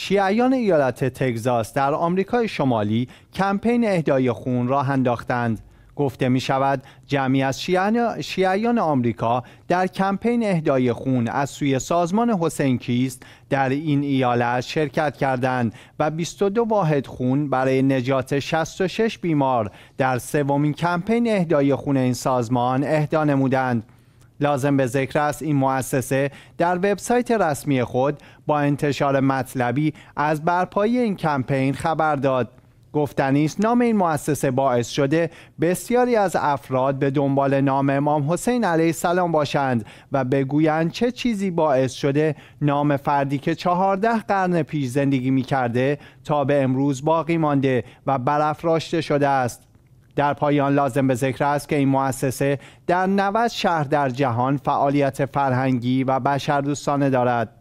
شیعیان ایالت تگزاس در آمریکای شمالی کمپین اهدای خون را انداختند گفته می شود جمعی از شیعیان آمریکا در کمپین اهدای خون از سوی سازمان حسین کیست در این ایالت شرکت کردند و 22 واحد خون برای نجات 66 بیمار در سومین کمپین اهدای خون این سازمان اهدا نمودند لازم به ذکر است این مؤسسه در وبسایت رسمی خود با انتشار مطلبی از برپایی این کمپین خبر داد گفتنی نام این مؤسسه باعث شده بسیاری از افراد به دنبال نام امام حسین علیه السلام باشند و بگویند چه چیزی باعث شده نام فردی که چهارده قرن پیش زندگی می کرده تا به امروز باقی مانده و برافراشته شده است در پایان لازم به ذکر است که این مؤسسه در 90 شهر در جهان فعالیت فرهنگی و بشردوستانه دارد